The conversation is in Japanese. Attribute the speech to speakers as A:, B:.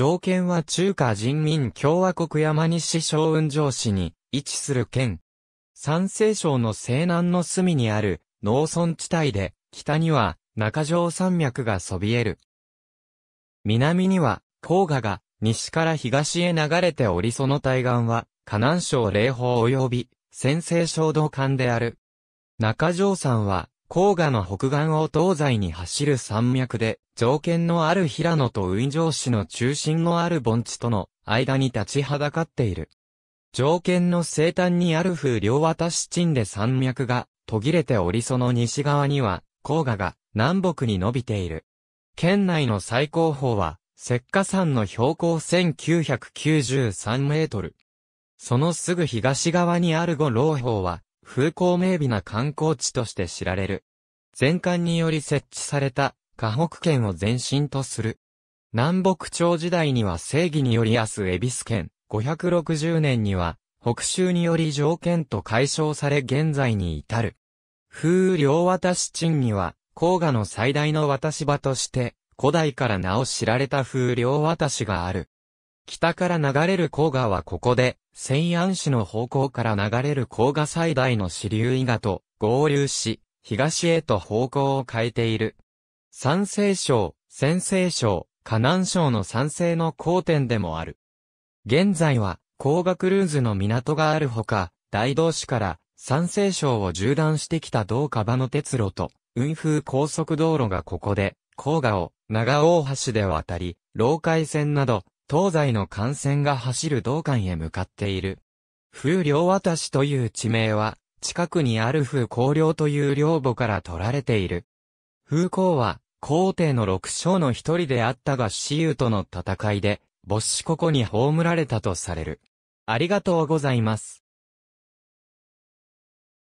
A: 条件は中華人民共和国山西省雲城市に位置する県。山西省の西南の隅にある農村地帯で、北には中条山脈がそびえる。南には黄河が西から東へ流れておりその対岸は、河南省霊峰及び、先西省道館である。中条山は、黄河の北岸を東西に走る山脈で、条件のある平野と雲上市の中心のある盆地との間に立ちはだかっている。条件の西端にある風両渡し地で山脈が途切れておりその西側には黄河が南北に伸びている。県内の最高峰は、石火山の標高1993メートル。そのすぐ東側にある五老峰は、風光明媚な観光地として知られる。全館により設置された、河北県を前身とする。南北朝時代には正義により明日恵比寿県、560年には、北州により条件と解消され現在に至る。風量渡し賃には、黄河の最大の渡し場として、古代から名を知られた風量渡しがある。北から流れる黄河はここで、西安市の方向から流れる黄河最大の支流伊賀と合流し、東へと方向を変えている。山西省、先西省、河南省の山西の交点でもある。現在は、甲賀クルーズの港があるほか、大道市から山西省を縦断してきた道下場の鉄路と、運風高速道路がここで、黄河を長大橋で渡り、老海線など、東西の幹線が走る道館へ向かっている。風陵渡しという地名は、近くにある風光陵という陵墓から取られている。風光は、皇帝の六将の一人であったが私有との戦いで、没死ここに葬られたとされる。ありがとうございます。